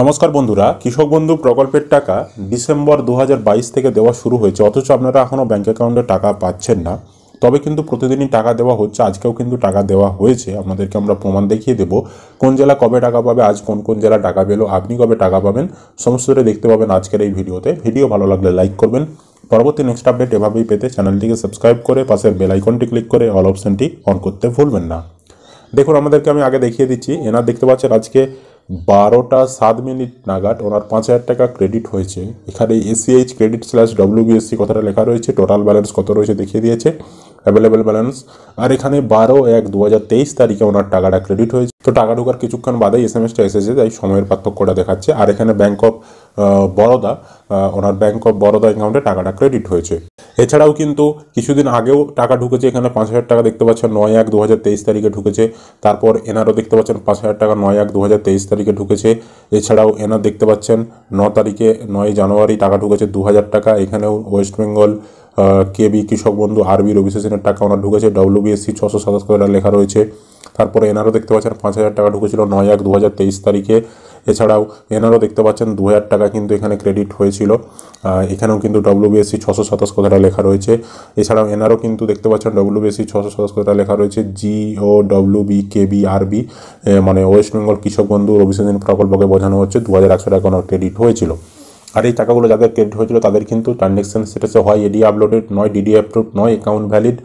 নমস্কার বন্ধুরা কৃষক বন্ধু প্রকল্পের টাকা ডিসেম্বর দু থেকে দেওয়া শুরু হয়েছে অথচ আপনারা এখনও ব্যাঙ্ক অ্যাকাউন্টে টাকা পাচ্ছেন না তবে কিন্তু প্রতিদিনই টাকা দেওয়া হচ্ছে আজকেও কিন্তু টাকা দেওয়া হয়েছে আপনাদেরকে আমরা প্রমাণ দেখিয়ে দেব কোন জেলা কবে টাকা পাবে আজ কোন কোন জেলা টাকা পেলো আপনি কবে টাকা পাবেন সমস্তটা দেখতে পাবেন আজকের এই ভিডিওতে ভিডিও ভালো লাগলে লাইক করবেন পরবর্তী নেক্সট আপডেট এভাবেই পেতে চ্যানেলটিকে সাবস্ক্রাইব করে পাশের বেলাইকনটি ক্লিক করে অল অপশনটি অন করতে ভুলবেন না দেখুন আমাদেরকে আমি আগে দেখিয়ে দিচ্ছি এনার দেখতে পাচ্ছেন আজকে বারোটা সাত মিনিট নাগাদ ওনার পাঁচ হাজার টাকা ক্রেডিট হয়েছে এখানে এসিএইচ ক্রেডিট স্ল্যাশ ডব্লিউবিএসসি কথাটা লেখা রয়েছে টোটাল ব্যালেন্স কত রয়েছে দেখিয়ে দিয়েছে অ্যাভেলেবেল ব্যালেন্স আর এখানে বারো এক দু হাজার তেইশ তারিখে ওনার টাকাটা ক্রেডিট হয়েছে তো টাকা ঢোকার কিছুক্ষণ বাদেই এস এম এসটা এসেছে তাই সময়ের পার্থক্যটা দেখাচ্ছে আর এখানে ব্যাঙ্ক অফ বরোদা ওনার ব্যাঙ্ক অফ বরোদা অ্যাকাউন্টে টাকাটা ক্রেডিট হয়েছে এছাড়াও কিন্তু কিছুদিন আগেও টাকা ঢুকেছে এখানে পাঁচ হাজার টাকা দেখতে পাচ্ছেন নয় এক দু হাজার তেইশ তারিখে ঢুকেছে তারপর এনারও দেখতে পাচ্ছেন পাঁচ হাজার টাকা নয় এক দু হাজার তেইশ তারিখে ঢুকেছে এছাড়াও এনার দেখতে পাচ্ছেন ন তারিখে নয় জানুয়ারি টাকা ঢুকেছে দু হাজার টাকা এখানেও ওয়েস্ট বেঙ্গল বি কৃষক বন্ধু আরবি রবি সেনের টাকা ওনার ঢুকেছে ডাব্লিউবিএসসি ছশো সাতাশ কোটি লেখা রয়েছে তারপরে এনারও দেখতে পাচ্ছেন পাঁচ হাজার টাকা ঢুকেছিল নয় এক দু হাজার তেইশ তারিখে এছাড়াও এনারও দেখতে পাচ্ছেন দু হাজার টাকা কিন্তু এখানে ক্রেডিট হয়েছিল এখানেও কিন্তু ডব্লিউবিএসসি ছশো সাতাশ কথাটা লেখা রয়েছে এছাড়াও এনারও কিন্তু দেখতে পাচ্ছেন ডব্লিউবিএসসি ছশো সাতাশ কথাটা লেখা রয়েছে G O W B K B R B মানে ওয়েস্ট বেঙ্গল কৃষক বন্ধু অভিযোজন প্রকল্পকে বোঝানো হচ্ছে দু হাজার একশো টাকা ক্রেডিট হয়েছিল আর এই টাকাগুলো যাদের ক্রেডিট হয়েছিল তাদের কিন্তু ট্রানজ্যাকশন স্ট্যাটাসে হয় এডি আপলোডেড নয় ডিডি অ্যাপ্রুভ নয় অ্যাকাউন্ট ভ্যালিড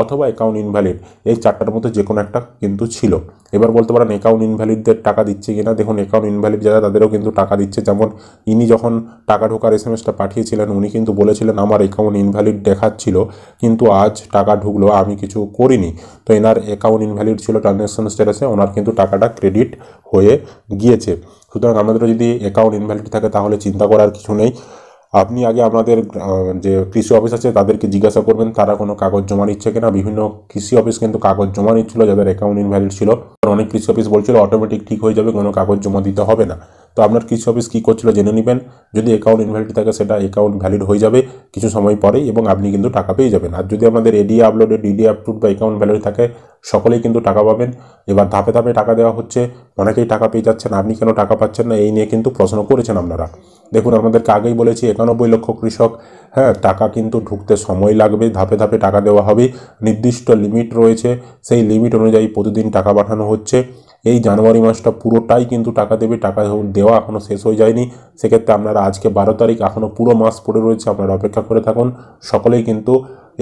অথবা অ্যাকাউন্ট ইনভ্যালিড এই চারটার মধ্যে যে কোনো একটা কিন্তু ছিল এবার বলতে পারেন অ্যাকাউন্ট ইনভ্যালিডদের টাকা দিচ্ছে কিনা দেখুন অ্যাকাউন্ট ইনভ্যালিড যারা তাদেরও কিন্তু টাকা দিচ্ছে যেমন ইনি যখন টাকা ঢোকার এস এসটা পাঠিয়েছিলেন উনি কিন্তু বলেছিলেন আমার অ্যাকাউন্ট ইনভ্যালিড দেখাচ্ছিল কিন্তু আজ টাকা ঢুকলো আমি কিছু করিনি তো এনার অ্যাকাউন্ট ইনভ্যালিড ছিল ট্রানজ্যাকশন স্ট্যাটাসে ওনার কিন্তু টাকাটা ক্রেডিট হয়ে গিয়েছে সুতরাং আমাদের যদি অ্যাকাউন্ট ইনভ্যালিড থাকে তাহলে চিন্তা করার কিছু নেই আপনি আগে আপনাদের যে কৃষি অফিস আছে তাদেরকে জিজ্ঞাসা করবেন তারা কোনো কাগজ জমা নিচ্ছে কিনা বিভিন্ন কৃষি অফিস কিন্তু কাগজ জমা নিচ্ছিল যাদের অ্যাকাউন্ট ইনভ্যালিড ছিল অনেক কৃষি অফিস বলছিল অটোমেটিক ঠিক হয়ে যাবে কোনো কাগজ জমা দিতে হবে না তো আপনার কৃষি অফিস কী করছিল জেনে নেবেন যদি অ্যাকাউন্ট ইনভ্যালিড থাকে সেটা অ্যাকাউন্ট ভ্যালিড হয়ে যাবে কিছু সময় পরে এবং আপনি কিন্তু টাকা পেয়ে যাবেন আর যদি আমাদের এডি আপলোডে ডিডি আপলোড বা অ্যাকাউন্ট ভ্যালিড থাকে সকলেই কিন্তু টাকা পাবেন এবার ধাপে ধাপে টাকা দেওয়া হচ্ছে অনেকেই টাকা পেয়ে যাচ্ছেন আপনি কেন টাকা পাচ্ছেন না এই নিয়ে কিন্তু প্রশ্ন করেছেন আপনারা দেখুন আমাদেরকে আগেই বলেছি একানব্বই লক্ষ কৃষক হ্যাঁ টাকা কিন্তু ঢুকতে সময় লাগবে ধাপে ধাপে টাকা দেওয়া হবে নির্দিষ্ট লিমিট রয়েছে সেই লিমিট অনুযায়ী প্রতিদিন টাকা পাঠানো হচ্ছে এই জানুয়ারি মাসটা পুরোটাই কিন্তু টাকা দেবে টাকা দেওয়া এখনও শেষ হয়ে যায়নি সেক্ষেত্রে আপনারা আজকে বারো তারিখ এখনও পুরো মাস পড়ে রয়েছে আপনারা অপেক্ষা করে থাকুন সকলেই কিন্তু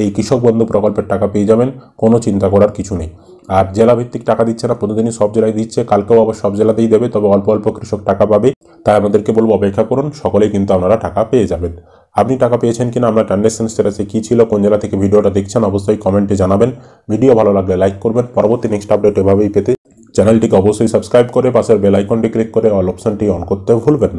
এই কৃষক বন্ধু প্রকল্পের টাকা পেয়ে যাবেন কোনো চিন্তা করার কিছু নেই আর জেলাভিত্তিক টাকা দিচ্ছে না প্রতিদিনই সব জেলায় দিচ্ছে কালকেও আবার সব জেলাতেই দেবে তবে অল্প অল্প কৃষক টাকা পাবে তাই আমাদেরকে বলবো অপেক্ষা করুন সকলেই কিন্তু আপনারা টাকা পেয়ে যাবেন আপনি টাকা পেয়েছেন কিনা আমরা ট্রানজ্যাকশন স্ট্যাটাসে কী ছিল কোন জেলা থেকে ভিডিওটা দেখছেন অবশ্যই কমেন্টে জানাবেন ভিডিও ভালো লাগলে লাইক করবেন পরবর্তী নেক্সট আপডেট এভাবেই পেতে চ্যানেলটিকে অবশ্যই সাবস্ক্রাইব করে পাশের বেল আইকনটি ক্লিক করে অল অপশনটি অন করতে ভুলবেন না